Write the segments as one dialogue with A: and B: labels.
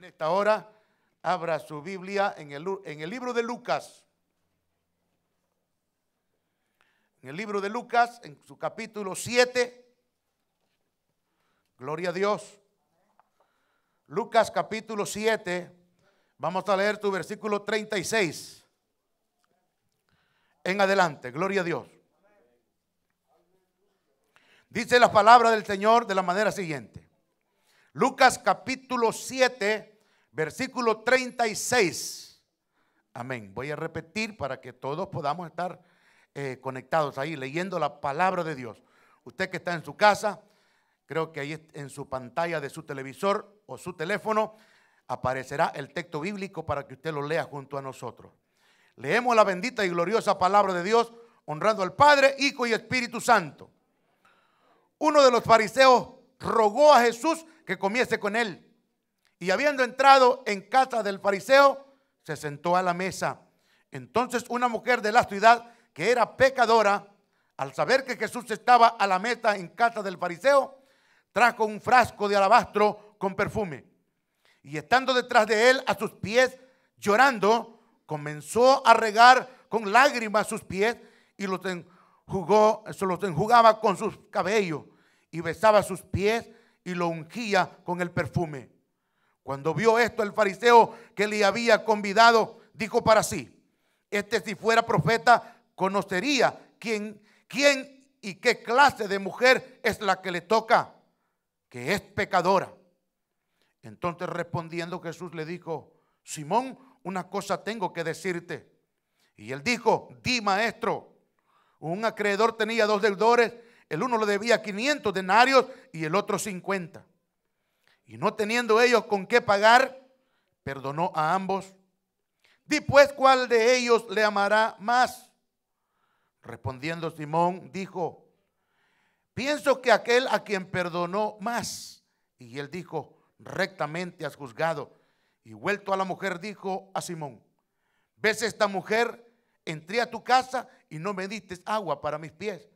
A: en esta hora abra su Biblia en el, en el libro de Lucas. En el libro de Lucas, en su capítulo 7. Gloria a Dios. Lucas capítulo 7. Vamos a leer tu versículo 36. En adelante, gloria a Dios. Dice la palabra del Señor de la manera siguiente. Lucas capítulo 7, Versículo 36. Amén. Voy a repetir para que todos podamos estar eh, conectados ahí, leyendo la palabra de Dios. Usted que está en su casa, creo que ahí en su pantalla de su televisor o su teléfono aparecerá el texto bíblico para que usted lo lea junto a nosotros. Leemos la bendita y gloriosa palabra de Dios, honrando al Padre, Hijo y Espíritu Santo. Uno de los fariseos rogó a Jesús que comiese con él. Y habiendo entrado en casa del fariseo, se sentó a la mesa. Entonces una mujer de la ciudad que era pecadora, al saber que Jesús estaba a la mesa en casa del fariseo, trajo un frasco de alabastro con perfume. Y estando detrás de él a sus pies, llorando, comenzó a regar con lágrimas sus pies y los enjugó, los enjugaba con sus cabellos y besaba sus pies y lo ungía con el perfume. Cuando vio esto el fariseo que le había convidado, dijo para sí, este si fuera profeta, conocería quién, quién y qué clase de mujer es la que le toca, que es pecadora. Entonces respondiendo Jesús le dijo, Simón, una cosa tengo que decirte. Y él dijo, di maestro, un acreedor tenía dos deudores, el uno le debía 500 denarios y el otro 50. Y no teniendo ellos con qué pagar, perdonó a ambos. Di pues cuál de ellos le amará más. Respondiendo Simón, dijo, pienso que aquel a quien perdonó más. Y él dijo, rectamente has juzgado. Y vuelto a la mujer, dijo a Simón, ves esta mujer, entré a tu casa y no me diste agua para mis pies,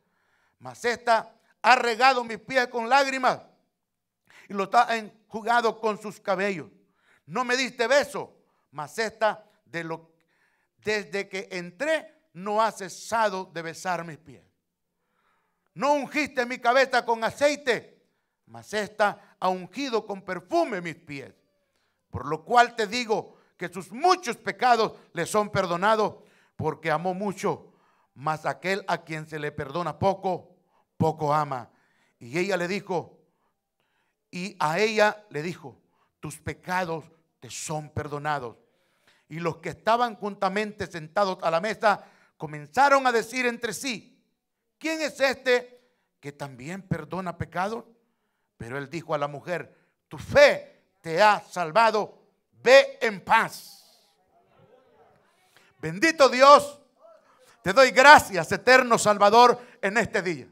A: mas esta ha regado mis pies con lágrimas y lo está jugado con sus cabellos. No me diste beso, mas esta de desde que entré no ha cesado de besar mis pies. No ungiste mi cabeza con aceite, mas esta ha ungido con perfume mis pies. Por lo cual te digo que sus muchos pecados le son perdonados, porque amó mucho, mas aquel a quien se le perdona poco, poco ama. Y ella le dijo, y a ella le dijo, tus pecados te son perdonados. Y los que estaban juntamente sentados a la mesa comenzaron a decir entre sí, ¿quién es este que también perdona pecados? Pero él dijo a la mujer, tu fe te ha salvado, ve en paz. Bendito Dios, te doy gracias, eterno Salvador, en este día.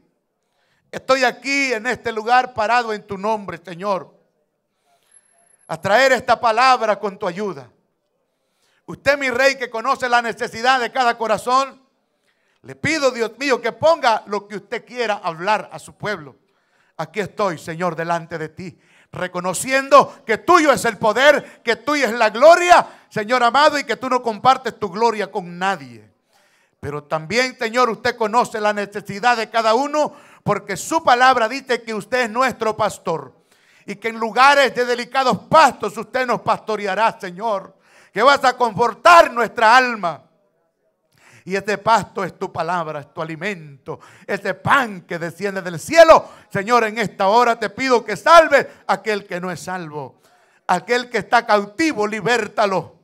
A: Estoy aquí en este lugar parado en tu nombre, Señor. A traer esta palabra con tu ayuda. Usted, mi rey, que conoce la necesidad de cada corazón, le pido, Dios mío, que ponga lo que usted quiera hablar a su pueblo. Aquí estoy, Señor, delante de ti, reconociendo que tuyo es el poder, que tuya es la gloria, Señor amado, y que tú no compartes tu gloria con nadie. Pero también, Señor, usted conoce la necesidad de cada uno porque su palabra dice que usted es nuestro pastor y que en lugares de delicados pastos usted nos pastoreará, Señor, que vas a confortar nuestra alma. Y este pasto es tu palabra, es tu alimento, ese pan que desciende del cielo. Señor, en esta hora te pido que salve aquel que no es salvo, aquel que está cautivo, libértalo.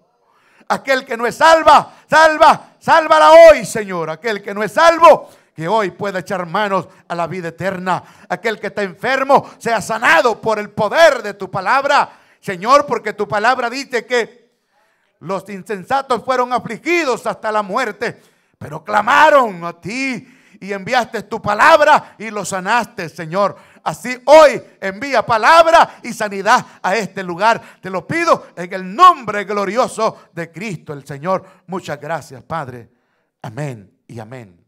A: Aquel que no es salva, salva, sálvala hoy, Señor. Aquel que no es salvo, que hoy pueda echar manos a la vida eterna. Aquel que está enfermo sea sanado por el poder de tu palabra. Señor, porque tu palabra dice que los insensatos fueron afligidos hasta la muerte, pero clamaron a ti y enviaste tu palabra y lo sanaste, Señor. Así hoy envía palabra y sanidad a este lugar. Te lo pido en el nombre glorioso de Cristo el Señor. Muchas gracias, Padre. Amén y amén.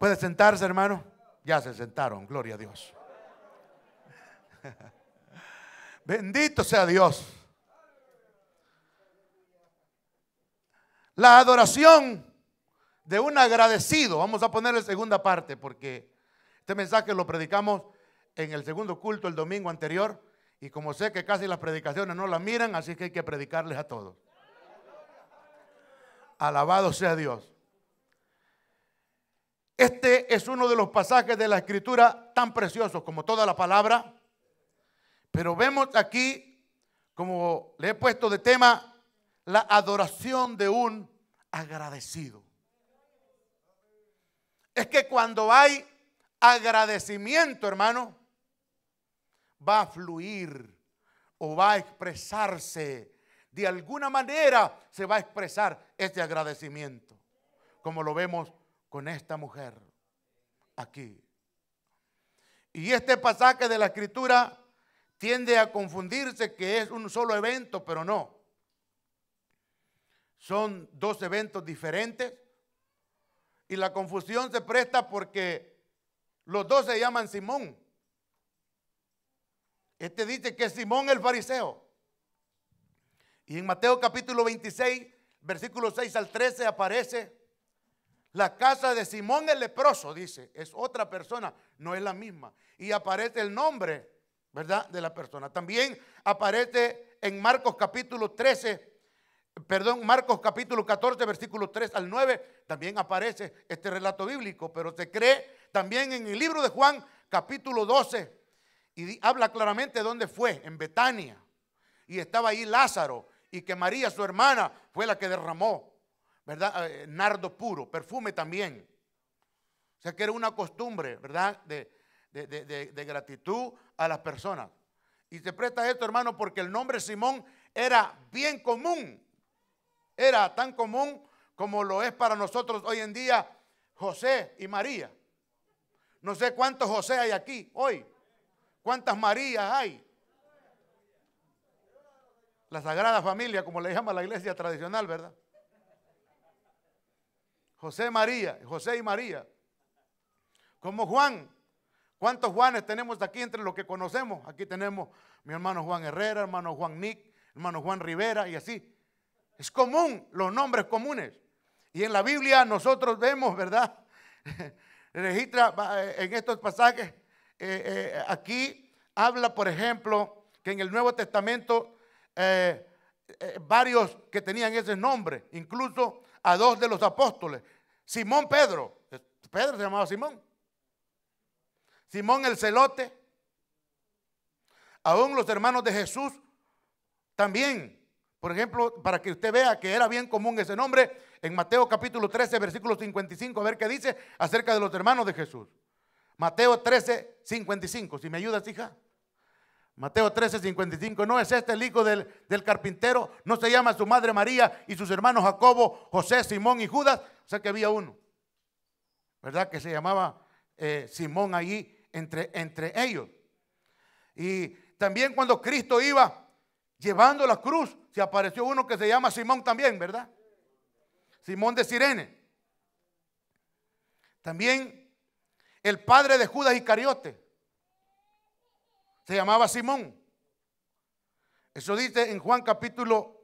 A: ¿Puede sentarse, hermano? Ya se sentaron, gloria a Dios. Bendito sea Dios. La adoración de un agradecido. Vamos a ponerle segunda parte porque este mensaje lo predicamos en el segundo culto el domingo anterior. Y como sé que casi las predicaciones no las miran, así que hay que predicarles a todos. Alabado sea Dios. Este es uno de los pasajes de la escritura tan preciosos como toda la palabra. Pero vemos aquí, como le he puesto de tema, la adoración de un agradecido. Es que cuando hay agradecimiento, hermano, va a fluir o va a expresarse. De alguna manera se va a expresar este agradecimiento, como lo vemos con esta mujer aquí. Y este pasaje de la escritura tiende a confundirse que es un solo evento, pero no. Son dos eventos diferentes. Y la confusión se presta porque los dos se llaman Simón. Este dice que es Simón el fariseo. Y en Mateo capítulo 26, versículos 6 al 13 aparece la casa de Simón el leproso, dice, es otra persona, no es la misma. Y aparece el nombre, ¿verdad? De la persona. También aparece en Marcos capítulo 13, perdón, Marcos capítulo 14, versículo 3 al 9, también aparece este relato bíblico, pero se cree también en el libro de Juan capítulo 12, y habla claramente dónde fue, en Betania. Y estaba ahí Lázaro, y que María, su hermana, fue la que derramó ¿verdad? Eh, nardo puro, perfume también. O sea que era una costumbre, ¿verdad? De, de gratitud a las personas. Y se presta esto, hermano, porque el nombre Simón era bien común. Era tan común como lo es para nosotros hoy en día José y María. No sé cuántos José hay aquí hoy. ¿Cuántas Marías hay? La Sagrada Familia, como le llama la iglesia tradicional, ¿verdad? José María, José y María. Como Juan. ¿Cuántos Juanes tenemos aquí entre los que conocemos? Aquí tenemos mi hermano Juan Herrera, hermano Juan Nick, hermano Juan Rivera y así. Es común los nombres comunes. Y en la Biblia nosotros vemos, ¿verdad? Registra eh, en estos pasajes, eh, eh, aquí habla, por ejemplo, que en el Nuevo Testamento varios que tenían ese nombre, incluso a dos de los apóstoles. Simón Pedro, Pedro se llamaba Simón. Simón el celote. Aún los hermanos de Jesús también. Por ejemplo, para que usted vea que era bien común ese nombre, en Mateo capítulo 13, versículo 55, a ver qué dice acerca de los hermanos de Jesús. Mateo 13, 55. Si me ayudas, hija. Mateo 13, 55. No es este el hijo del, carpintero. No se llama su madre María y sus hermanos Jacobo, José, Simón y Judas. O sea que había uno, ¿verdad? Que se llamaba eh, Simón allí entre, entre ellos. Y también cuando Cristo iba llevando la cruz, se apareció uno que se llama Simón también, ¿verdad? Simón de Sirene. También el padre de Judas Iscariote se llamaba Simón. Eso dice en Juan capítulo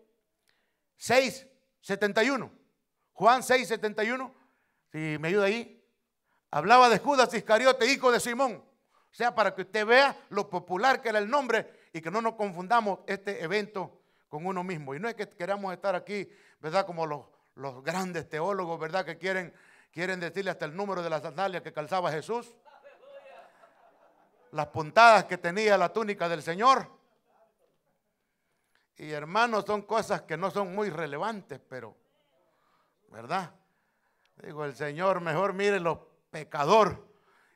A: 6, 71. Juan 6, 71. Si me ayuda ahí. Hablaba de Judas Iscariote, hijo de Simón. O sea, para que usted vea lo popular que era el nombre y que no nos confundamos este evento con uno mismo. Y no es que queramos estar aquí, ¿verdad? Como los, los grandes teólogos, ¿verdad? Que quieren, quieren decirle hasta el número de las sandalias que calzaba Jesús las puntadas que tenía la túnica del Señor. Y hermanos, son cosas que no son muy relevantes, pero, ¿verdad? Digo, el Señor mejor mire lo pecador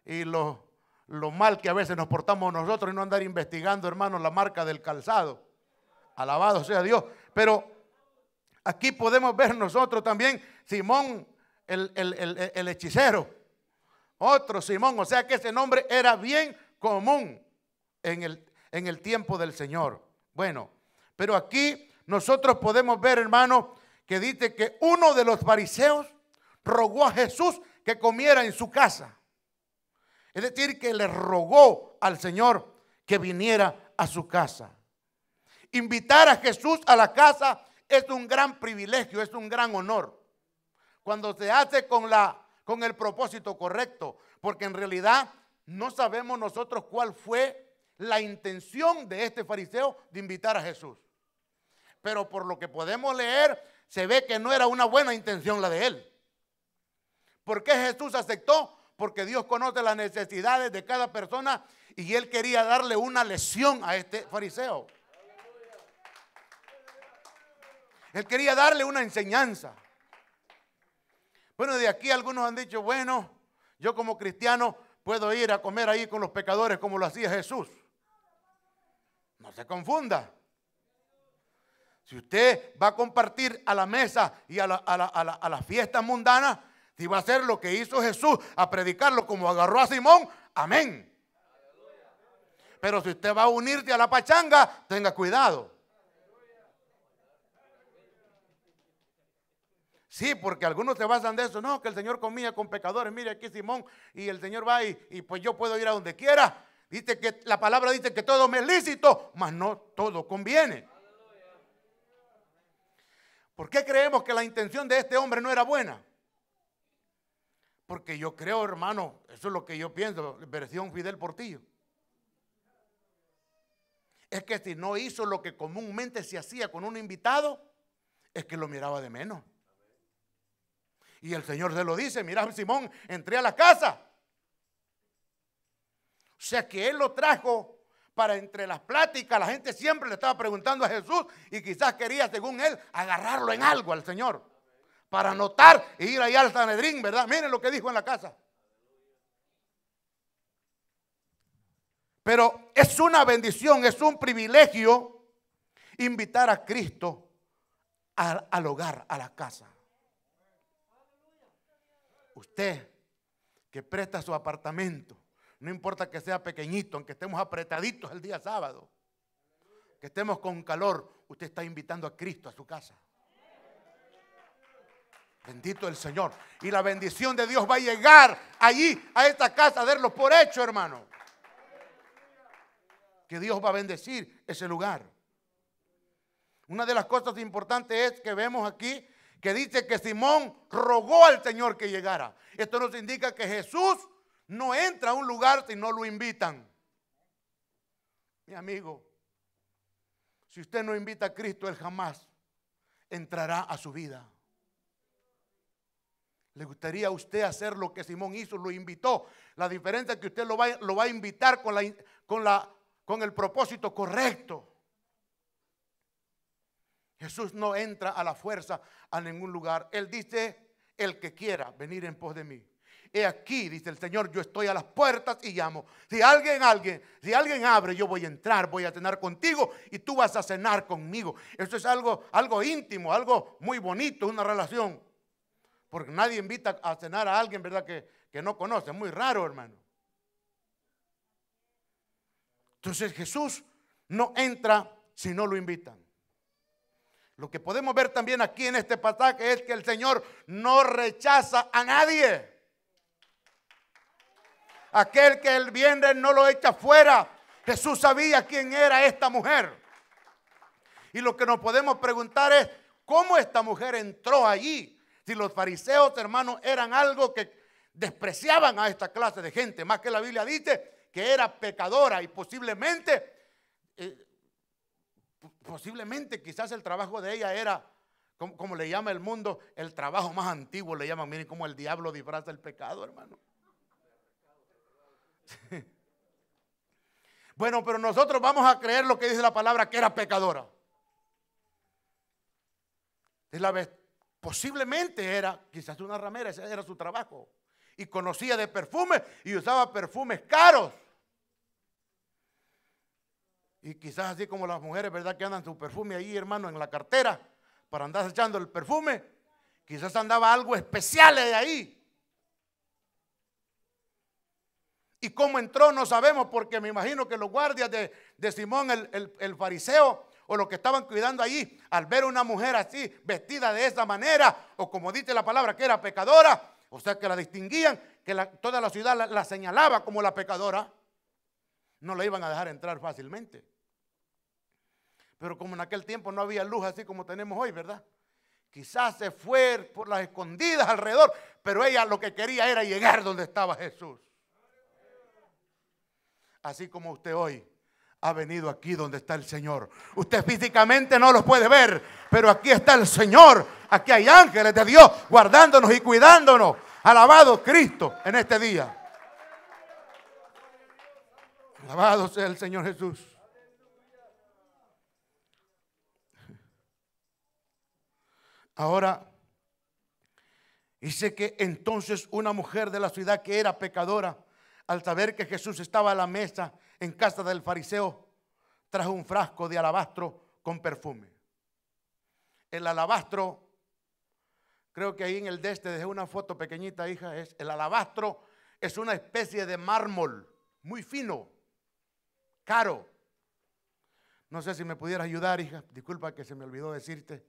A: y lo, mal que a veces nos portamos nosotros y no andar investigando, hermanos, la marca del calzado. Alabado sea Dios. Pero aquí podemos ver nosotros también Simón, el, el hechicero. Otro Simón, o sea que ese nombre era bien común en el, en el tiempo del Señor. Bueno, pero aquí nosotros podemos ver, hermano, que dice que uno de los fariseos rogó a Jesús que comiera en su casa. Es decir, que le rogó al Señor que viniera a su casa. Invitar a Jesús a la casa es un gran privilegio, es un gran honor. Cuando se hace con, la, con el propósito correcto, porque en realidad no sabemos nosotros cuál fue la intención de este fariseo de invitar a Jesús. Pero por lo que podemos leer, se ve que no era una buena intención la de él. ¿Por qué Jesús aceptó? Porque Dios conoce las necesidades de cada persona y él quería darle una lesión a este fariseo. Él quería darle una enseñanza. Bueno, de aquí algunos han dicho, bueno, yo como cristiano puedo ir a comer ahí con los pecadores como lo hacía Jesús. No se confunda. Si usted va a compartir a la mesa y a las fiestas mundanas, si va a hacer lo que hizo Jesús, a predicarlo como agarró a Simón, amén. Pero si usted va a unirte a la pachanga, tenga cuidado. Sí, porque algunos se basan de eso. No, que el Señor comía con pecadores. Mire aquí Simón y el Señor va y, pues yo puedo ir a donde quiera. Dice que la palabra dice que todo me es lícito, mas no todo conviene. ¿Por qué creemos que la intención de este hombre no era buena? Porque yo creo, hermano, eso es lo que yo pienso, versión Fidel Portillo. Es que si no hizo lo que comúnmente se hacía con un invitado, es que lo miraba de menos. Y el Señor se lo dice, mira Simón, entré a la casa. O sea que Él lo trajo para entre las pláticas, la gente siempre le estaba preguntando a Jesús y quizás quería, según Él, agarrarlo en algo al Señor. Para anotar e ir allá al Sanedrín, ¿verdad? Miren lo que dijo en la casa. Pero es una bendición, es un privilegio invitar a Cristo al hogar, a la casa. Usted que presta su apartamento, no importa que sea pequeñito, aunque estemos apretaditos el día sábado, que estemos con calor, usted está invitando a Cristo a su casa. Bendito el Señor. Y la bendición de Dios va a llegar allí, a esta casa, a verlo por hecho, hermano. Que Dios va a bendecir ese lugar. Una de las cosas importantes es que vemos aquí que dice que Simón rogó al Señor que llegara. Esto nos indica que Jesús no entra a un lugar si no lo invitan. Mi amigo, si usted no invita a Cristo, Él jamás entrará a su vida. ¿Le gustaría a usted hacer lo que Simón hizo? Lo invitó. La diferencia es que usted lo va, a invitar con, la, con el propósito correcto. Jesús no entra a la fuerza a ningún lugar. Él dice, el que quiera venir en pos de mí. He aquí, dice el Señor, yo estoy a las puertas y llamo. Si alguien, alguien, si alguien abre, yo voy a entrar, voy a cenar contigo y tú vas a cenar conmigo. Eso es algo, algo íntimo, algo muy bonito, una relación. Porque nadie invita a cenar a alguien, ¿verdad? Que, no conoce. Muy raro, hermano. Entonces Jesús no entra si no lo invitan. Lo que podemos ver también aquí en este pasaje es que el Señor no rechaza a nadie. Aquel que el viene no lo echa fuera. Jesús sabía quién era esta mujer. Y lo que nos podemos preguntar es, ¿cómo esta mujer entró allí? Si los fariseos, hermanos, eran algo que despreciaban a esta clase de gente, más que la Biblia dice que era pecadora y posiblemente eh, posiblemente quizás el trabajo de ella era, como, le llama el mundo, el trabajo más antiguo le llaman. Miren cómo el diablo disfraza el pecado, hermano. Bueno, pero nosotros vamos a creer lo que dice la palabra, que era pecadora. la vez, posiblemente era quizás una ramera, ese era su trabajo. Y conocía de perfumes y usaba perfumes caros. Y quizás así como las mujeres, ¿verdad? Que andan su perfume ahí, hermano, en la cartera, para andar echando el perfume. Quizás andaba algo especial de ahí. Y cómo entró no sabemos, porque me imagino que los guardias de, Simón el, fariseo o los que estaban cuidando allí, al ver una mujer así, vestida de esa manera, o como dice la palabra, que era pecadora, o sea que la distinguían, que toda la ciudad la señalaba como la pecadora. No la iban a dejar entrar fácilmente. Pero como en aquel tiempo no había luz así como tenemos hoy, ¿verdad? Quizás se fue por las escondidas alrededor, pero ella lo que quería era llegar donde estaba Jesús. Así como usted hoy ha venido aquí donde está el Señor. Usted físicamente no los puede ver, pero aquí está el Señor. Aquí hay ángeles de Dios guardándonos y cuidándonos. Alabado Cristo en este día. Alabado sea el Señor Jesús. Ahora, dice que entonces una mujer de la ciudad que era pecadora, al saber que Jesús estaba a la mesa en casa del fariseo, trajo un frasco de alabastro con perfume. El alabastro, creo que ahí en el de este dejé una foto pequeñita, hija, es el alabastro es una especie de mármol muy fino caro. No sé si me pudieras ayudar, hija. Disculpa que se me olvidó decirte.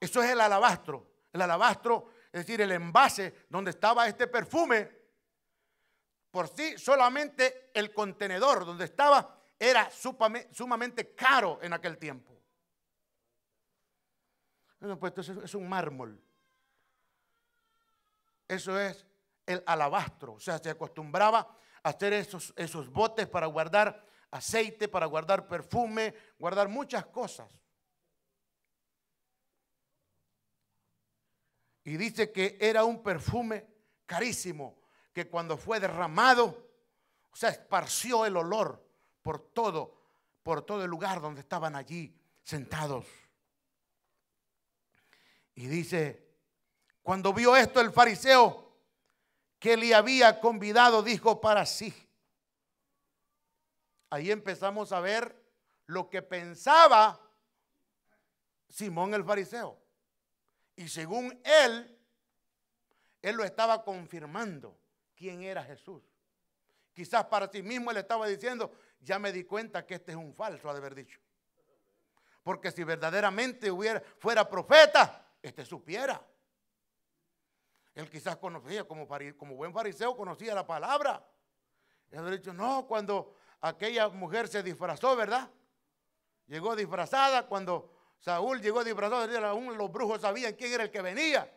A: Eso es el alabastro. El alabastro, es decir, el envase donde estaba este perfume. Por sí, solamente el contenedor donde estaba era sumamente caro en aquel tiempo. Bueno, pues es un mármol. Eso es el alabastro. O sea, se acostumbraba hacer esos, esos botes para guardar aceite, para guardar perfume, guardar muchas cosas. Y dice que era un perfume carísimo, que cuando fue derramado, o sea, esparció el olor por todo, por todo el lugar donde estaban allí sentados. Y dice, cuando vio esto el fariseo, que le había convidado, dijo para sí. Ahí empezamos a ver lo que pensaba Simón el fariseo. Y según él, él lo estaba confirmando quién era Jesús. Quizás para sí mismo él estaba diciendo, ya me di cuenta que este es un falso, ha de haber dicho. Porque si verdaderamente hubiera, fuera profeta, este supiera. Él quizás conocía, como, buen fariseo, conocía la palabra. Él ha dicho, no, cuando aquella mujer se disfrazó, ¿verdad? Llegó disfrazada, cuando Saúl llegó disfrazado, aún los brujos sabían quién era el que venía.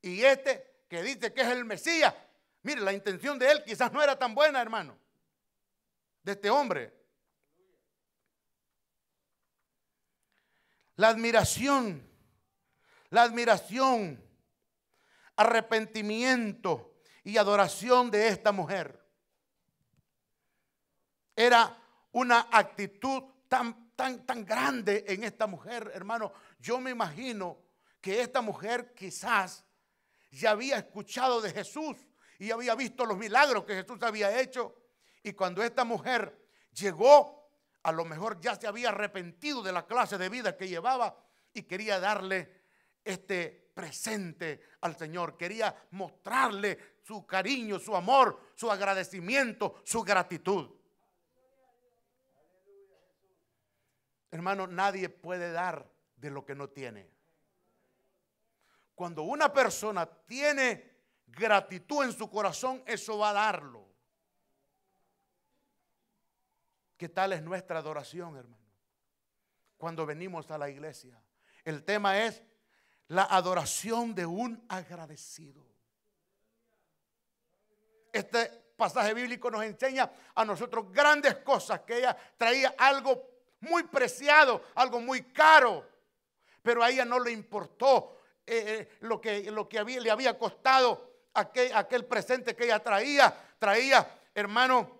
A: Y este que dice que es el Mesías, mire, la intención de él quizás no era tan buena, hermano, de este hombre. La admiración, la admiración arrepentimiento y adoración de esta mujer. Era una actitud tan, tan, tan grande en esta mujer, hermano. Yo me imagino que esta mujer quizás ya había escuchado de Jesús y había visto los milagros que Jesús había hecho. Y cuando esta mujer llegó, a lo mejor ya se había arrepentido de la clase de vida que llevaba y quería darle este presente al Señor. Quería mostrarle su cariño, su amor, su agradecimiento, su gratitud. Hermano, nadie puede dar de lo que no tiene. Cuando una persona tiene gratitud en su corazón, eso va a darlo. ¿Qué tal es nuestra adoración, hermano? Cuando venimos a la iglesia. El tema es la adoración de un agradecido. Este pasaje bíblico nos enseña a nosotros grandes cosas, que ella traía algo muy preciado, algo muy caro, pero a ella no le importó eh, eh, lo que, lo que le había costado aquel, aquel, presente que ella traía, traía, hermano,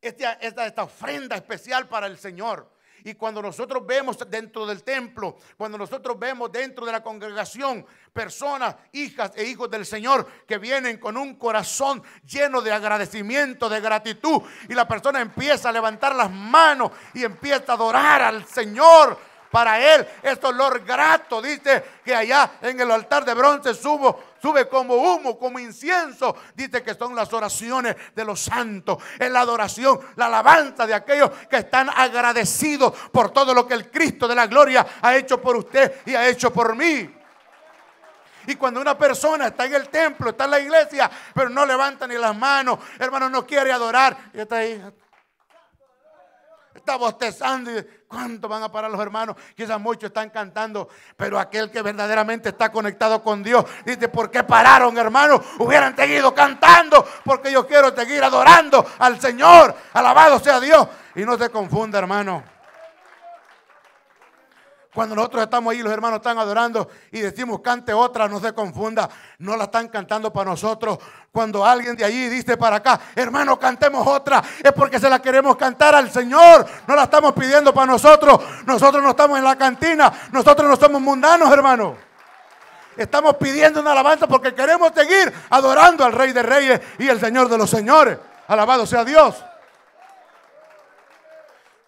A: este, esta ofrenda especial para el Señor. Y cuando nosotros vemos dentro del templo, cuando nosotros vemos dentro de la congregación personas, hijas e hijos del Señor que vienen con un corazón lleno de agradecimiento, de gratitud, y la persona empieza a levantar las manos y empieza a adorar al Señor, para él es olor grato. Dice que allá en el altar de bronce subo, sube como humo, como incienso. Dice que son las oraciones de los santos. Es la adoración, la alabanza de aquellos que están agradecidos por todo lo que el Cristo de la gloria ha hecho por usted y ha hecho por mí. Y cuando una persona está en el templo, está en la iglesia, pero no levanta ni las manos, hermano, no quiere adorar, y está ahí, está bostezando y cuánto van a parar los hermanos. Quizás muchos están cantando, pero aquel que verdaderamente está conectado con Dios dice, ¿por qué pararon, hermano? Hubieran seguido cantando, porque yo quiero seguir adorando al Señor. Alabado sea Dios. Y no se confunda, hermano. Cuando nosotros estamos ahí, los hermanos están adorando y decimos, cante otra, no se confunda, no la están cantando para nosotros. Cuando alguien de allí dice para acá, hermano, cantemos otra, es porque se la queremos cantar al Señor, no la estamos pidiendo para nosotros. Nosotros no estamos en la cantina, nosotros no somos mundanos, hermano. Estamos pidiendo una alabanza porque queremos seguir adorando al Rey de Reyes y el Señor de los Señores. Alabado sea Dios.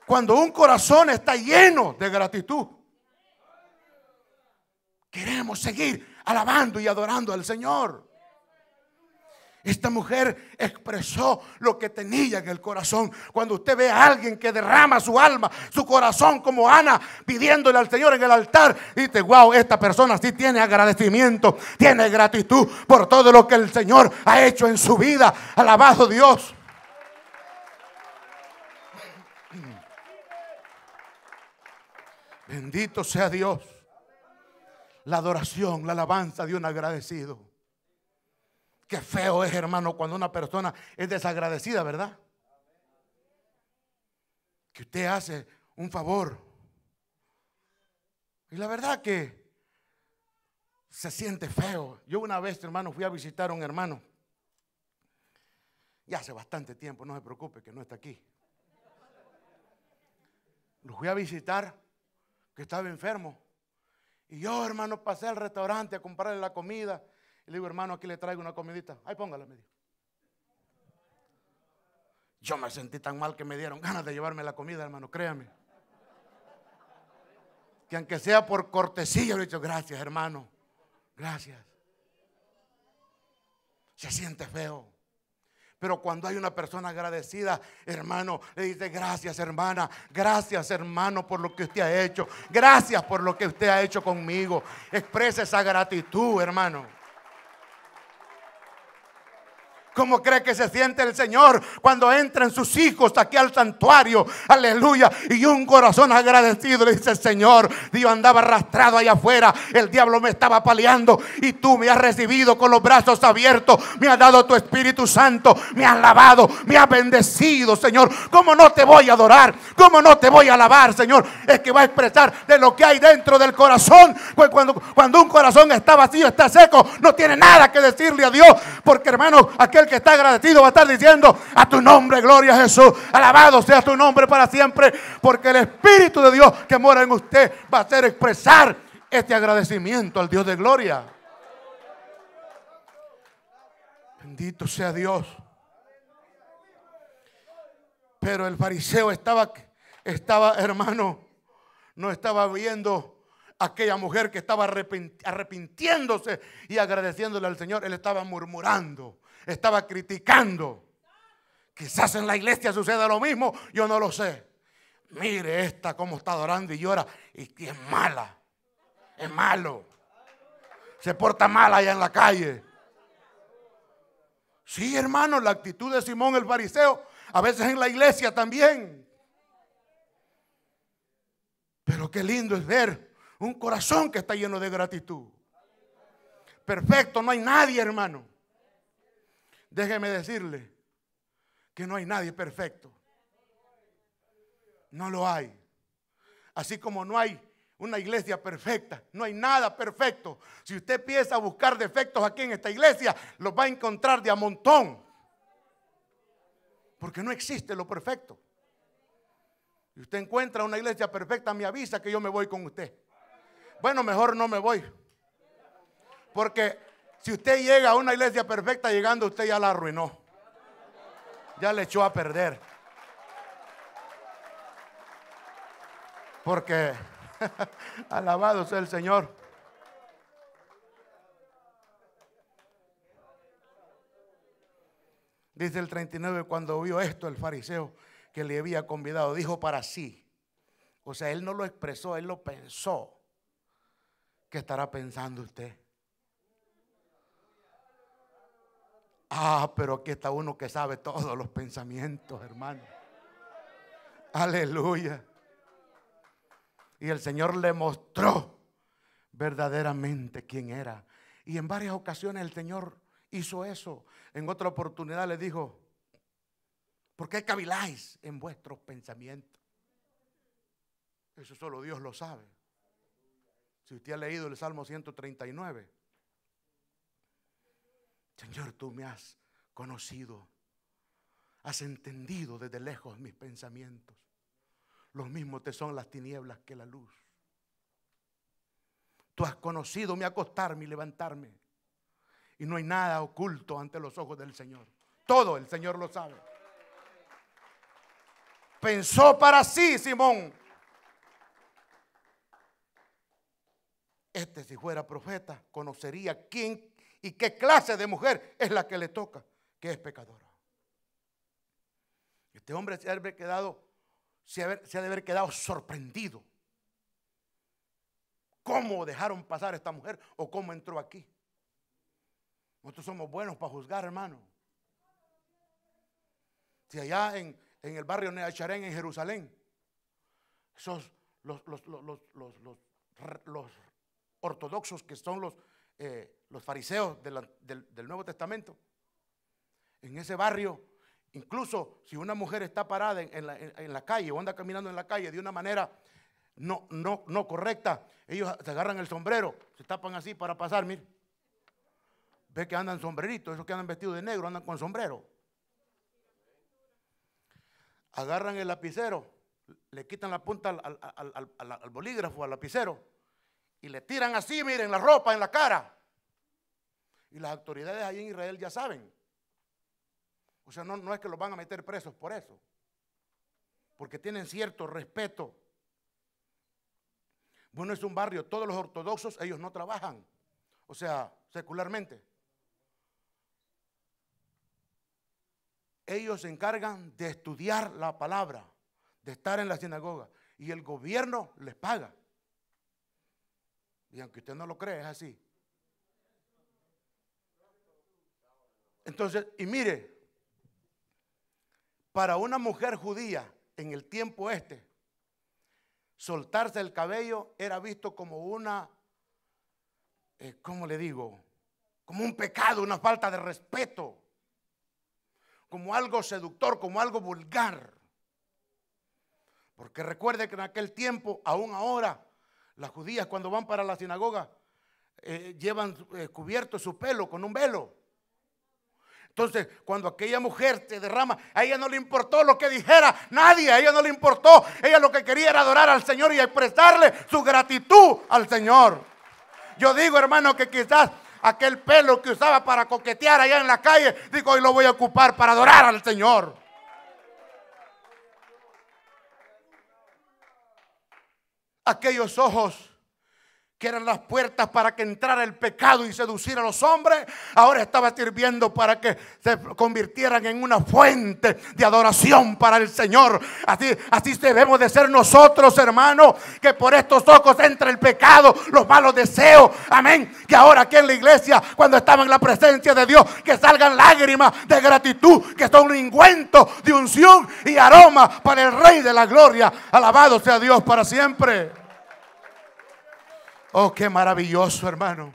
A: Cuando un corazón está lleno de gratitud, Queremos seguir alabando y adorando al Señor. Esta mujer expresó lo que tenía en el corazón. Cuando usted ve a alguien que derrama su alma, su corazón como Ana, pidiéndole al Señor en el altar, dice, wow, esta persona sí tiene agradecimiento, tiene gratitud por todo lo que el Señor ha hecho en su vida. Alabado Dios. Bendito sea Dios la adoración, la alabanza de un agradecido. Qué feo es, hermano, cuando una persona es desagradecida, ¿verdad? Que usted hace un favor. Y la verdad que se siente feo. Yo una vez, hermano, fui a visitar a un hermano. Ya hace bastante tiempo, no se preocupe que no está aquí. Lo fui a visitar, que estaba enfermo. Y yo, hermano, pasé al restaurante a comprarle la comida. Y le digo, hermano, aquí le traigo una comidita. Ahí póngala, me dijo. Yo me sentí tan mal que me dieron ganas de llevarme la comida, hermano, créame. Que aunque sea por cortesía, le he dicho, gracias, hermano. Gracias. Se siente feo. Pero cuando hay una persona agradecida, hermano, le dice, gracias hermana, gracias hermano por lo que usted ha hecho, gracias por lo que usted ha hecho conmigo. Expresa esa gratitud, hermano. ¿Cómo cree que se siente el Señor cuando entran sus hijos aquí al santuario? Aleluya. Y un corazón agradecido le dice, Señor, Dios andaba arrastrado allá afuera. El diablo me estaba paliando y tú me has recibido con los brazos abiertos. Me has dado tu Espíritu Santo. Me has lavado. Me has bendecido, Señor. ¿Cómo no te voy a adorar? ¿Cómo no te voy a alabar, Señor? Es que va a expresar de lo que hay dentro del corazón. Pues cuando, cuando un corazón está vacío, está seco, no tiene nada que decirle a Dios. Porque hermano, aquel que está agradecido va a estar diciendo a tu nombre, gloria Jesús. Alabado sea tu nombre para siempre. Porque el Espíritu de Dios que mora en usted va a hacer expresar este agradecimiento al Dios de gloria. Bendito sea Dios. Pero el fariseo estaba, estaba hermano, no estaba viendo aquella mujer que estaba arrepintiéndose y agradeciéndole al Señor, él estaba murmurando estaba criticando. Quizás en la iglesia suceda lo mismo, yo no lo sé. Mire esta cómo está adorando y llora y es mala. Es malo. Se porta mal allá en la calle. Sí, hermano, la actitud de Simón el fariseo, a veces en la iglesia también. Pero qué lindo es ver un corazón que está lleno de gratitud. Perfecto, no hay nadie, hermano. Déjeme decirle que no hay nadie perfecto. No lo hay. Así como no hay una iglesia perfecta, no hay nada perfecto. Si usted empieza a buscar defectos aquí en esta iglesia, los va a encontrar de a montón. Porque no existe lo perfecto. Si usted encuentra una iglesia perfecta, me avisa que yo me voy con usted. Bueno, mejor no me voy. Porque si usted llega a una iglesia perfecta llegando, usted ya la arruinó. Ya le echó a perder. Porque, alabado sea el Señor. Dice el 39, cuando vio esto el fariseo que le había convidado, dijo para sí. O sea, él no lo expresó, él lo pensó. ¿Qué estará pensando usted? Ah, pero aquí está uno que sabe todos los pensamientos, hermano. Aleluya. Y el Señor le mostró verdaderamente quién era. Y en varias ocasiones el Señor hizo eso. En otra oportunidad le dijo, ¿por qué caviláis en vuestros pensamientos? Eso solo Dios lo sabe. Si usted ha leído el Salmo 139, Señor, tú me has conocido, has entendido desde lejos mis pensamientos. Los mismos te son las tinieblas que la luz. Tú has conocido mi acostarme y levantarme. Y no hay nada oculto ante los ojos del Señor. Todo el Señor lo sabe. Pensó para sí, Simón. Este si fuera profeta, conocería quién y qué clase de mujer es la que le toca, que es pecadora. Este hombre se ha de haber quedado, se ha de haber quedado sorprendido. ¿Cómo dejaron pasar esta mujer o cómo entró aquí? Nosotros somos buenos para juzgar, hermano. Si allá en, el barrio Neacharén, en Jerusalén, esos los, los ortodoxos que son los, eh, los fariseos del, Nuevo Testamento. En ese barrio, incluso si una mujer está parada en, la, calle o anda caminando en la calle de una manera no, no, no correcta, ellos se agarran el sombrero, se tapan así para pasar, mire. Ve que andan sombreritos, esos que andan vestidos de negro, andan con sombrero. Agarran el lapicero, le quitan la punta al bolígrafo, al lapicero y le tiran así, miren, la ropa en la cara. Y las autoridades ahí en Israel ya saben. O sea, no, no es que los van a meter presos por eso. Porque tienen cierto respeto. Bueno, es un barrio, todos los ortodoxos, ellos no trabajan. O sea, secularmente. Ellos se encargan de estudiar la palabra, de estar en la sinagoga. Y el gobierno les paga. Y aunque usted no lo cree, es así. Entonces, y mire, para una mujer judía en el tiempo este, soltarse el cabello era visto como una, eh, ¿cómo le digo? Como un pecado, una falta de respeto, como algo seductor, como algo vulgar. Porque recuerde que en aquel tiempo, aún ahora, las judías cuando van para la sinagoga eh, llevan eh, cubierto su pelo con un velo. Entonces, cuando aquella mujer se derrama, a ella no le importó lo que dijera nadie, a ella no le importó. Ella lo que quería era adorar al Señor y expresarle su gratitud al Señor. Yo digo, hermano, que quizás aquel pelo que usaba para coquetear allá en la calle, digo, hoy lo voy a ocupar para adorar al Señor. aquellos ojos que eran las puertas para que entrara el pecado y seducir a los hombres, ahora estaba sirviendo para que se convirtieran en una fuente de adoración para el Señor. Así, así debemos de ser nosotros, hermanos, que por estos ojos entre el pecado, los malos deseos. Amén. Que ahora aquí en la iglesia, cuando estaba en la presencia de Dios, que salgan lágrimas de gratitud, que son un ingüento de unción y aroma para el Rey de la Gloria. Alabado sea Dios para siempre. Oh, qué maravilloso, hermano.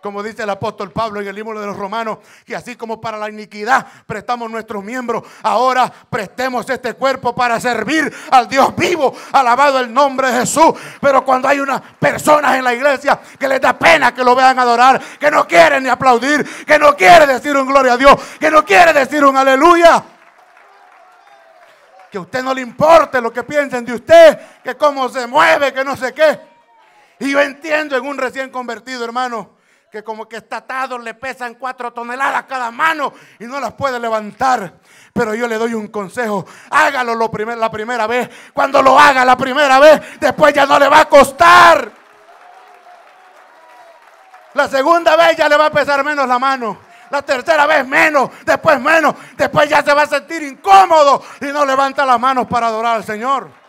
A: Como dice el apóstol Pablo en el libro de los Romanos, que así como para la iniquidad prestamos nuestros miembros, ahora prestemos este cuerpo para servir al Dios vivo, alabado el nombre de Jesús. Pero cuando hay unas personas en la iglesia que les da pena que lo vean adorar, que no quieren ni aplaudir, que no quiere decir un gloria a Dios, que no quiere decir un aleluya, que a usted no le importe lo que piensen de usted, que cómo se mueve, que no sé qué. Y yo entiendo en un recién convertido, hermano, que como que está atado, le pesan cuatro toneladas cada mano y no las puede levantar. Pero yo le doy un consejo, hágalo la primera vez. Cuando lo haga la primera vez, después ya no le va a costar. La segunda vez ya le va a pesar menos la mano. La tercera vez menos, después menos. Después ya se va a sentir incómodo y no levanta las manos para adorar al Señor.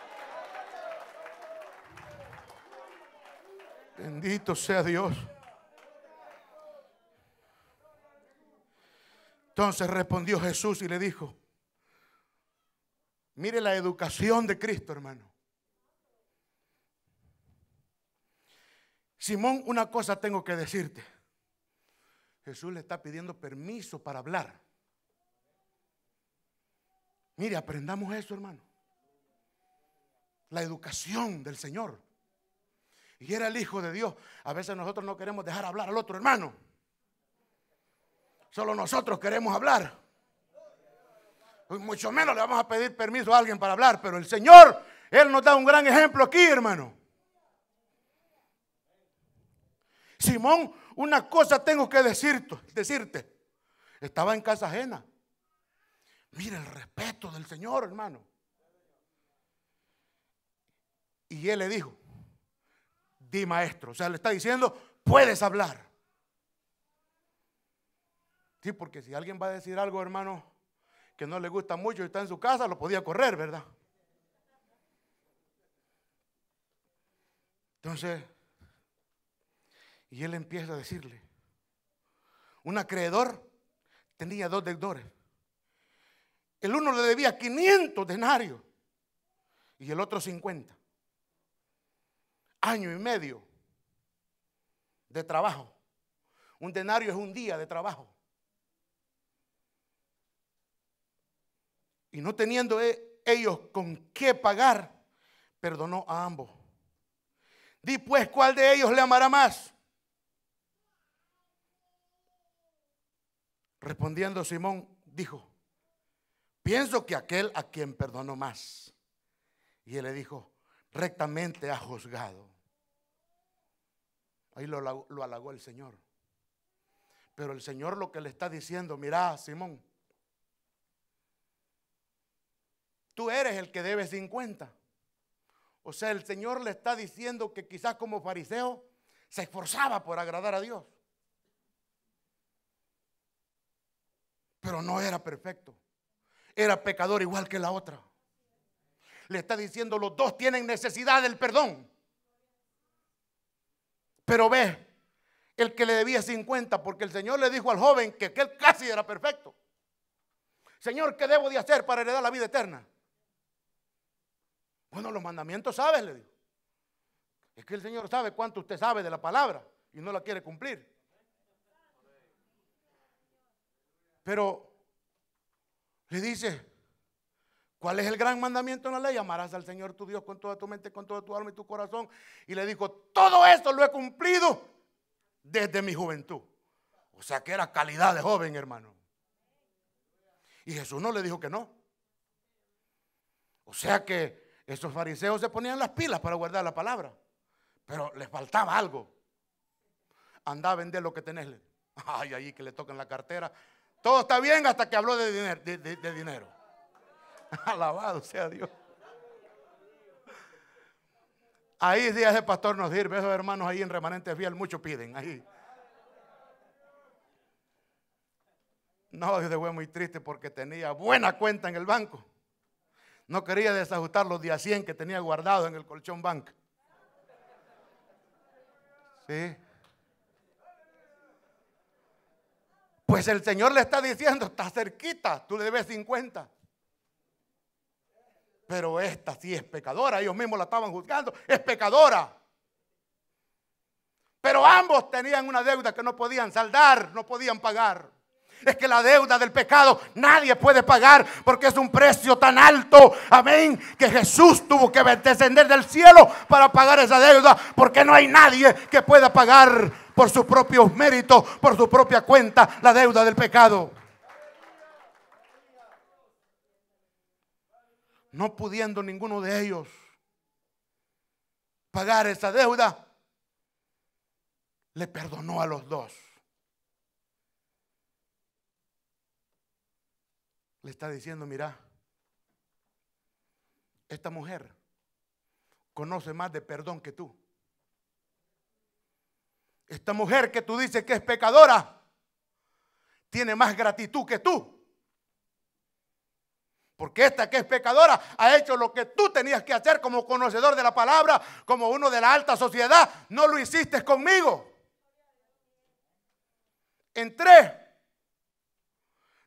A: Bendito sea Dios. Entonces respondió Jesús y le dijo, mire la educación de Cristo, hermano. Simón, una cosa tengo que decirte. Jesús le está pidiendo permiso para hablar. Mire, aprendamos eso, hermano. La educación del Señor y era el Hijo de Dios. A veces nosotros no queremos dejar hablar al otro hermano. Solo nosotros queremos hablar. Mucho menos le vamos a pedir permiso a alguien para hablar, pero el Señor, Él nos da un gran ejemplo aquí, hermano. Simón, una cosa tengo que decirte, Estaba en casa ajena. Mira el respeto del Señor, hermano. Y él le dijo, di maestro. O sea, le está diciendo, puedes hablar. Sí, porque si alguien va a decir algo, hermano, que no le gusta mucho y está en su casa, lo podía correr, ¿verdad? Entonces, y él empieza a decirle, un acreedor tenía dos deudores. El uno le debía 500 denarios y el otro 50 año y medio de trabajo. Un denario es un día de trabajo. Y no teniendo e-, ellos con qué pagar, perdonó a ambos. Di pues, ¿cuál de ellos le amará más? Respondiendo Simón, dijo, pienso que aquel a quien perdonó más. Y él le dijo, rectamente ha juzgado. Ahí lo, halagó el Señor. Pero el Señor lo que le está diciendo, mira Simón, tú eres el que debe 50. O sea, el Señor le está diciendo que quizás como fariseo se esforzaba por agradar a Dios. Pero no era perfecto. Era pecador igual que la otra. Le está diciendo, los dos tienen necesidad del perdón. Pero ve, el que le debía 50, porque el Señor le dijo al joven que aquel casi era perfecto. Señor, ¿qué debo de hacer para heredar la vida eterna? Bueno, los mandamientos sabes, le dijo. Es que el Señor sabe cuánto usted sabe de la palabra y no la quiere cumplir. Pero le dice, ¿Cuál es el gran mandamiento en la ley? Amarás al Señor tu Dios con toda tu mente, con toda tu alma y tu corazón. Y le dijo, todo esto lo he cumplido desde mi juventud. O sea que era calidad de joven, hermano. Y Jesús no le dijo que no. O sea que esos fariseos se ponían las pilas para guardar la palabra. Pero les faltaba algo. Anda a vender lo que tenés. Ay, ahí que le tocan la cartera. Todo está bien hasta que habló de dinero. de dinero. Alabado sea Dios. Ahí días de pastor nos dir, Esos hermanos ahí en remanentes fiel, mucho piden. Ahí. No, de fue muy triste porque tenía buena cuenta en el banco. No quería desajustar los días 100 que tenía guardado en el colchón banco Sí. Pues el Señor le está diciendo, está cerquita, tú le debes 50. Pero esta sí es pecadora, ellos mismos la estaban juzgando, es pecadora. Pero ambos tenían una deuda que no podían saldar, no podían pagar. Es que la deuda del pecado nadie puede pagar porque es un precio tan alto, amén, que Jesús tuvo que descender del cielo para pagar esa deuda porque no hay nadie que pueda pagar por sus propios méritos, por su propia cuenta, la deuda del pecado. no pudiendo ninguno de ellos pagar esa deuda, le perdonó a los dos. Le está diciendo, mira, esta mujer conoce más de perdón que tú. Esta mujer que tú dices que es pecadora, tiene más gratitud que tú. Porque esta que es pecadora ha hecho lo que tú tenías que hacer como conocedor de la palabra, como uno de la alta sociedad. No lo hiciste conmigo. Entré.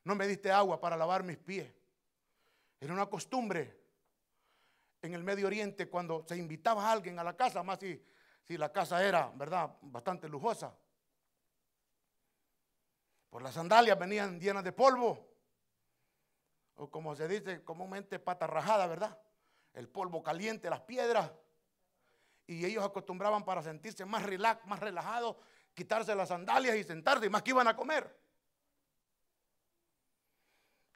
A: No me diste agua para lavar mis pies. Era una costumbre en el Medio Oriente cuando se invitaba a alguien a la casa, más si, si la casa era, ¿verdad?, bastante lujosa. Por las sandalias venían llenas de polvo o como se dice comúnmente, pata rajada, ¿verdad? El polvo caliente, las piedras. Y ellos acostumbraban para sentirse más relax, más relajados, quitarse las sandalias y sentarse, y más que iban a comer.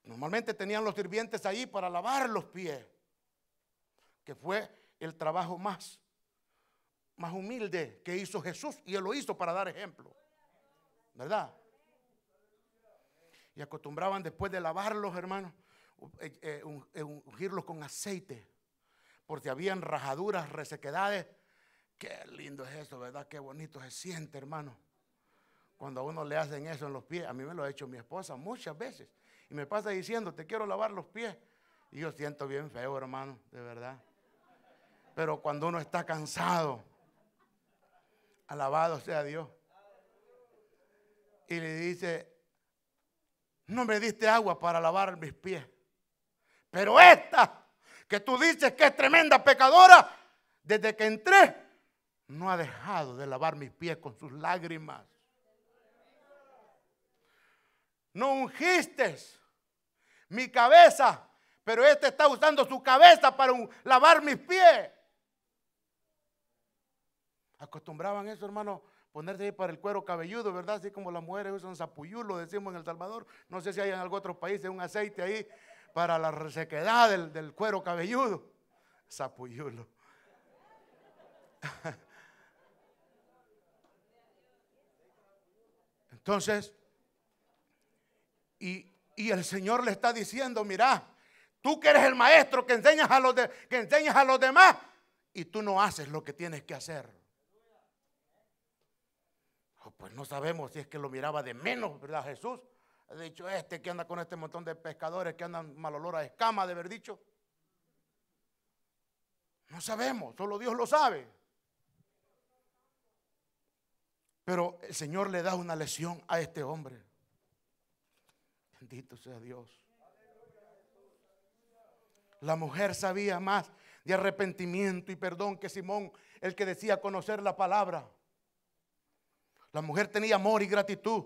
A: Normalmente tenían los sirvientes ahí para lavar los pies, que fue el trabajo más, más humilde que hizo Jesús, y él lo hizo para dar ejemplo, ¿verdad? Y acostumbraban después de lavarlos, hermanos, eh, eh, eh, ungirlos con aceite, porque habían rajaduras, resequedades. Qué lindo es eso, ¿verdad? Qué bonito se siente, hermano. Cuando a uno le hacen eso en los pies, a mí me lo ha hecho mi esposa muchas veces. Y me pasa diciendo, te quiero lavar los pies. Y yo siento bien feo, hermano, de verdad. Pero cuando uno está cansado, alabado sea Dios. Y le dice, no me diste agua para lavar mis pies. Pero esta, que tú dices que es tremenda pecadora, desde que entré, no ha dejado de lavar mis pies con sus lágrimas. No ungiste mi cabeza, pero esta está usando su cabeza para lavar mis pies. Acostumbraban eso, hermano, ponerse ahí para el cuero cabelludo, ¿verdad? Así como las mujeres usan lo decimos en El Salvador. No sé si hay en algún otro país, de un aceite ahí para la resequedad del, cuero cabelludo. Sapuyulo. Entonces, y, el Señor le está diciendo, mira, tú que eres el maestro que enseñas, a los demás y tú no haces lo que tienes que hacer. Oh, pues no sabemos si es que lo miraba de menos, ¿verdad Jesús? He dicho, este que anda con este montón de pescadores que andan mal olor a escama, de haber dicho. No sabemos, solo Dios lo sabe. Pero el Señor le da una lesión a este hombre. Bendito sea Dios. La mujer sabía más de arrepentimiento y perdón que Simón, el que decía conocer la palabra. La mujer tenía amor y gratitud.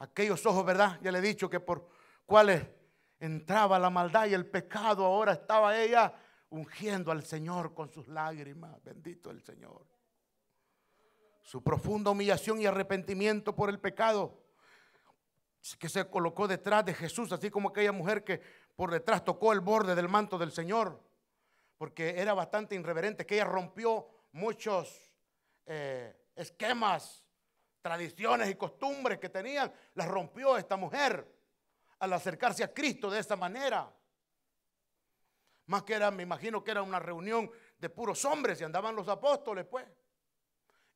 A: Aquellos ojos, ¿verdad? Ya le he dicho que por cuáles entraba la maldad y el pecado, ahora estaba ella ungiendo al Señor con sus lágrimas. Bendito el Señor. Su profunda humillación y arrepentimiento por el pecado que se colocó detrás de Jesús, así como aquella mujer que por detrás tocó el borde del manto del Señor, porque era bastante irreverente, que ella rompió muchos eh, esquemas tradiciones y costumbres que tenían, las rompió esta mujer al acercarse a Cristo de esa manera. Más que era, me imagino que era una reunión de puros hombres y andaban los apóstoles, pues,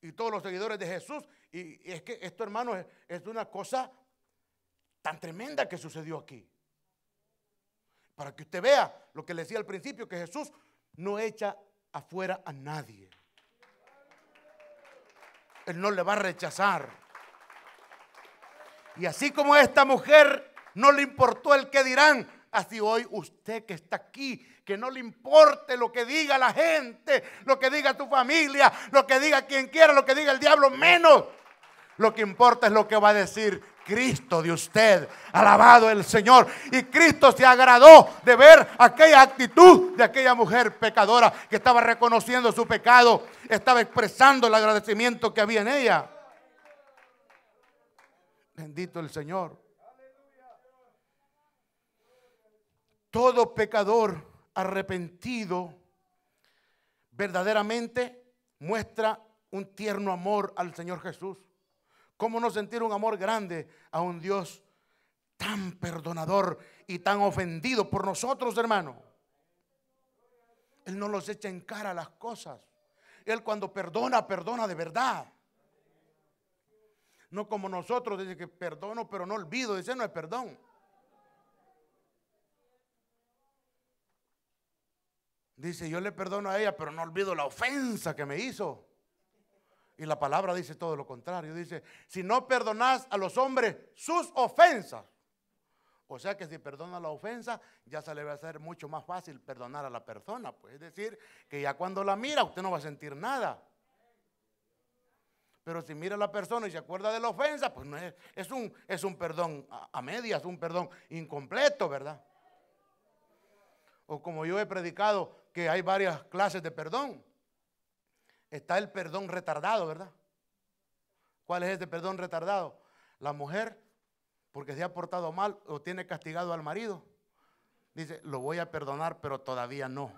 A: y todos los seguidores de Jesús. Y, es que esto, hermano, es, es una cosa tan tremenda que sucedió aquí. Para que usted vea lo que le decía al principio, que Jesús no echa afuera a nadie. Él no le va a rechazar. Y así como esta mujer no le importó el que dirán, así hoy usted que está aquí, que no le importe lo que diga la gente, lo que diga tu familia, lo que diga quien quiera, lo que diga el diablo, menos. Lo que importa es lo que va a decir Cristo de usted. Alabado el Señor. Y Cristo se agradó de ver aquella actitud de aquella mujer pecadora que estaba reconociendo su pecado, estaba expresando el agradecimiento que había en ella. Bendito el Señor. Todo pecador arrepentido verdaderamente muestra un tierno amor al Señor Jesús. ¿Cómo no sentir un amor grande a un Dios tan perdonador y tan ofendido por nosotros, hermano? Él no los echa en cara las cosas. Él cuando perdona, perdona de verdad. No como nosotros, dice que perdono, pero no olvido, dice no es perdón. Dice, yo le perdono a ella, pero no olvido la ofensa que me hizo. Y la palabra dice todo lo contrario. Dice, si no perdonas a los hombres sus ofensas. O sea que si perdona la ofensa, ya se le va a hacer mucho más fácil perdonar a la persona. Pues. Es decir, que ya cuando la mira, usted no va a sentir nada. Pero si mira a la persona y se acuerda de la ofensa, pues no es, un, es un perdón a, a medias, un perdón incompleto, ¿verdad? O como yo he predicado, que hay varias clases de perdón está el perdón retardado, ¿verdad? ¿Cuál es este perdón retardado? La mujer, porque se ha portado mal o tiene castigado al marido, dice, lo voy a perdonar, pero todavía no.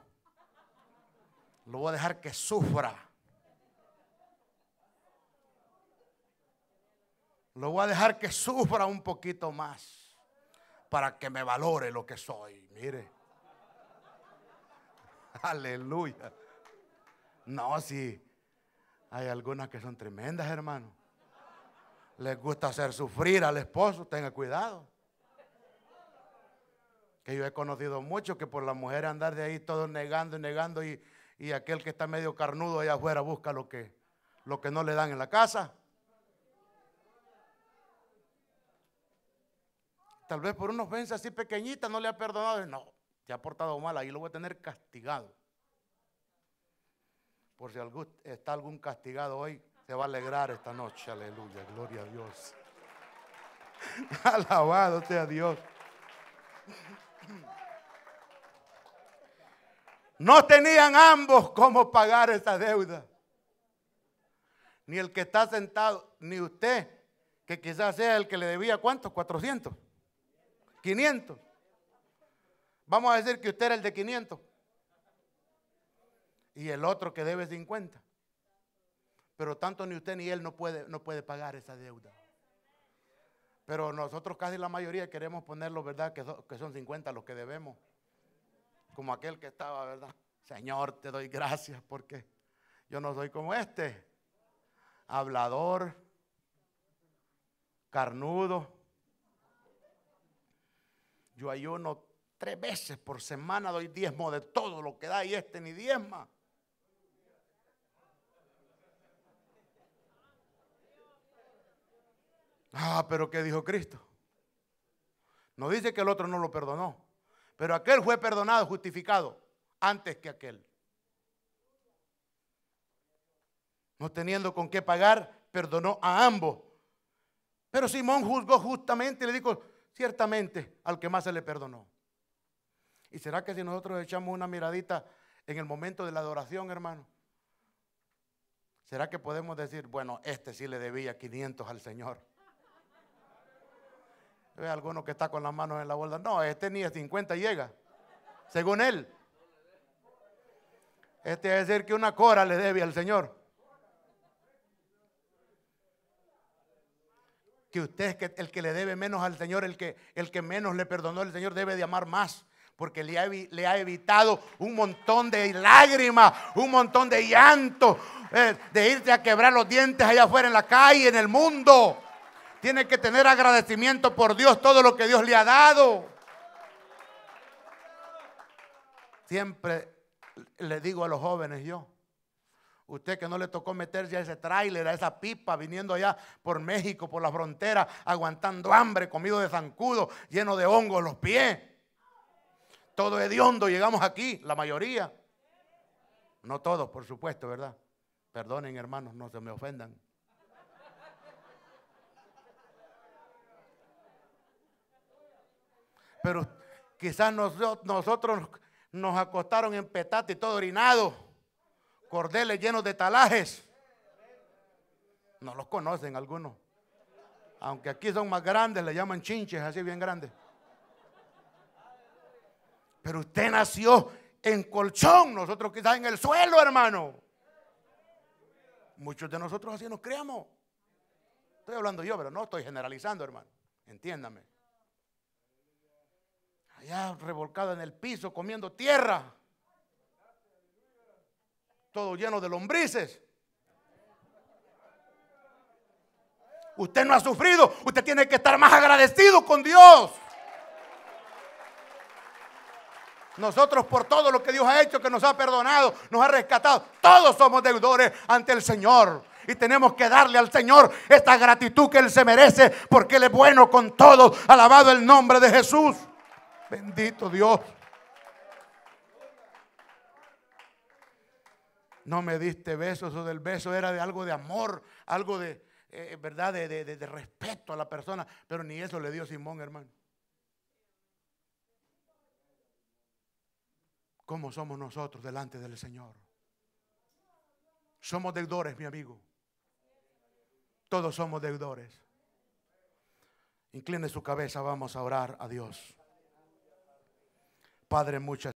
A: Lo voy a dejar que sufra. Lo voy a dejar que sufra un poquito más para que me valore lo que soy. Mire. Aleluya. No, sí. Hay algunas que son tremendas, hermano. Les gusta hacer sufrir al esposo, tenga cuidado. Que yo he conocido mucho que por la mujer andar de ahí todos negando y negando y, aquel que está medio carnudo allá afuera busca lo que, lo que no le dan en la casa. Tal vez por una ofensa así pequeñita no le ha perdonado. No, te ha portado mal, ahí lo voy a tener castigado. Por si está algún castigado hoy, se va a alegrar esta noche. Aleluya, gloria a Dios. Alabado sea Dios. No tenían ambos cómo pagar esa deuda. Ni el que está sentado, ni usted, que quizás sea el que le debía cuántos, 400, 500. Vamos a decir que usted era el de 500 y el otro que debe 50. Pero tanto ni usted ni él no puede, no puede pagar esa deuda. Pero nosotros casi la mayoría queremos ponerlo, ¿verdad? Que, que son 50 los que debemos. Como aquel que estaba, ¿verdad? Señor, te doy gracias porque yo no soy como este. Hablador, carnudo. Yo ayuno tres veces por semana, doy diezmo de todo lo que da y este ni diezma. Ah, pero ¿qué dijo Cristo? No dice que el otro no lo perdonó, pero aquel fue perdonado, justificado, antes que aquel. No teniendo con qué pagar, perdonó a ambos. Pero Simón juzgó justamente y le dijo, ciertamente, al que más se le perdonó. ¿Y será que si nosotros echamos una miradita en el momento de la adoración, hermano? ¿Será que podemos decir, bueno, este sí le debía 500 al Señor? Ve alguno que está con las manos en la bolsa. No, este ni a 50 llega, según él. Este es decir que una cora le debe al Señor. Que usted es el que le debe menos al Señor, el que, el que menos le perdonó al Señor debe de amar más porque le ha, evitado un montón de lágrimas, un montón de llanto, eh, de irse a quebrar los dientes allá afuera en la calle, en el mundo. Tiene que tener agradecimiento por Dios, todo lo que Dios le ha dado. Siempre le digo a los jóvenes yo, usted que no le tocó meterse a ese tráiler, a esa pipa, viniendo allá por México, por la frontera, aguantando hambre, comido de zancudo, lleno de hongos los pies. Todo hediondo, llegamos aquí, la mayoría. No todos, por supuesto, ¿verdad? Perdonen, hermanos, no se me ofendan. pero quizás nosotros, nos acostaron en petate y todo orinado, cordeles llenos de talajes. No los conocen algunos. Aunque aquí son más grandes, le llaman chinches, así bien grandes. Pero usted nació en colchón, nosotros quizás en el suelo, hermano. Muchos de nosotros así nos creamos. Estoy hablando yo, pero no estoy generalizando, hermano. Entiéndame. Ya revolcada en el piso, comiendo tierra, todo lleno de lombrices. Usted no ha sufrido, usted tiene que estar más agradecido con Dios. Nosotros por todo lo que Dios ha hecho, que nos ha perdonado, nos ha rescatado, todos somos deudores ante el Señor. Y tenemos que darle al Señor esta gratitud que Él se merece, porque Él es bueno con todos. Alabado el nombre de Jesús. Bendito Dios. No me diste besos, o del beso era de algo de amor, algo de, eh, eh, ¿verdad? De, de respeto a la persona, pero ni eso le dio Simón, hermano. ¿Cómo somos nosotros delante del Señor? Somos deudores, mi amigo. Todos somos deudores. Incline su cabeza, vamos a orar a Dios. Padre, muchas